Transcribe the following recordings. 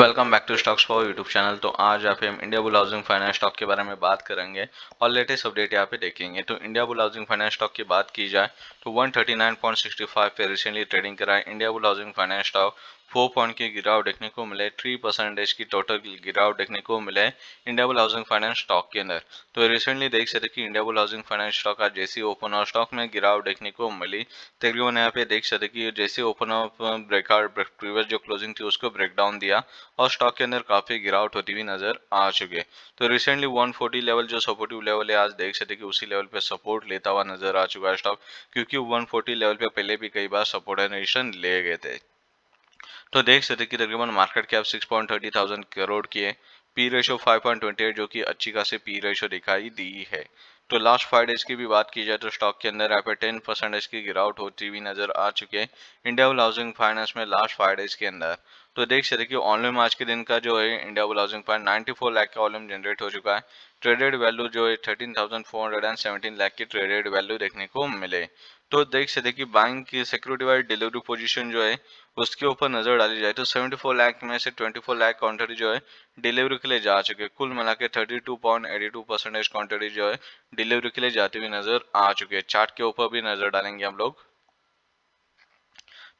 welcome back to stocks for YouTube channel तो आज यहाँ पे हम India bull housing finance stock के बारे में बात करेंगे और लेटेस्ट अपडेट यहाँ पे देखेंगे तो India bull housing finance stock की बात की जाए तो 139.65 पे रिसेंटली ट्रेडिंग करा है India bull housing finance stock four point की गिराव देखने को मिले थ्री परसेंटेज की टोटल गिराव देखने को मिले बुल हाउसिंग फाइनेंस स्टॉक के अंदर तो रिसेंटली देख सकते कि बुल हाउसिंग फाइनेंस स्टॉक आज जैसे ओपन और स्टॉक में गिराव देखने को मिली तकरीबन यहाँ पे देख सकते कि जैसे ओपन ऑफ ब्रेकआउट प्रीवियस जो क्लोजिंग थी उसको ब्रेकडाउन दिया और स्टॉक के अंदर काफी गिरावट होती हुई नजर आ चुके तो रिसेंटली वन लेवल जो सपोर्टिव लेवल है आज देख सकते कि उसी लेवल पे सपोर्ट लेता हुआ नजर आ चुका है स्टॉक क्योंकि वन लेवल पे पहले भी कई बार सपोर्टेशन ले गए थे तो देख सकते कि तकरीबन market cap six point thirty thousand crore की है P ratio five point twenty eight जो कि अच्छी खासी पी रेशो दिखाई दी है तो लास्ट फाइव डेज की भी बात की जाए तो स्टॉक के अंदर यहाँ पे टेन परसेंटेज की गिरावट होती हुई नजर आ चुकी है इंडिया हाउसिंग फाइनेंस में लास्ट फाइव डेज के अंदर तो देख सकते कि ऑनलाइन आज के दिन का जो है India housing fine ninety four lakh का वॉल्यूम जनरेट हो चुका है ट्रेडेड वैल्यू जो है thirteen thousand four hundred and seventeen lakh की ट्रेडेड वैल्यू देखने को मिले तो देख से देखिए बैंक की सिक्योरिटी वाइज डिलीवरी पोजीशन जो है उसके ऊपर नज़र डाली जाए तो 74 लाख में से 24 लाख क्वान्टिटी जो है डिलीवरी के लिए जा चुके हैं कुल मिला के थर्टी परसेंटेज क्वान्टिटी जो है डिलीवरी के लिए जाती हुई नज़र आ चुकी है चार्ट के ऊपर भी नज़र डालेंगे हम लोग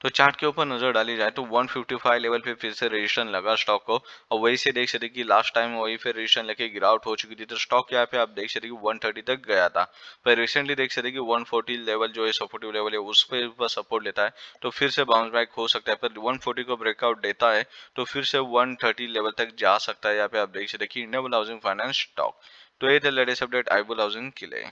तो चार्ट के ऊपर नजर डाली जाए तो 155 लेवल पे फिर से रजिस्ट्रेशन लगा स्टॉक को और वही से देख सकते कि लास्ट टाइम वही फिर रजिस्ट्रेशन लेके गिरावट हो चुकी थी तो स्टॉक यहाँ पे आप देख सकते कि 130 तक गया था पर रिसेंटली देख सकते कि 140 लेवल जो है सपोर्टिव लेवल है उस पर सपोर्ट लेता है तो फिर से बाउंस बैक हो सकता है पर वन को ब्रेकआउट देता है तो फिर से वन लेवल तक जा सकता है यहाँ पे आप देख सकते कि इंडिया हाउसिंग फाइनेंस स्टॉक तो ये थे लेटेस्ट अपडेट आईबुल हाउसिंग के लिए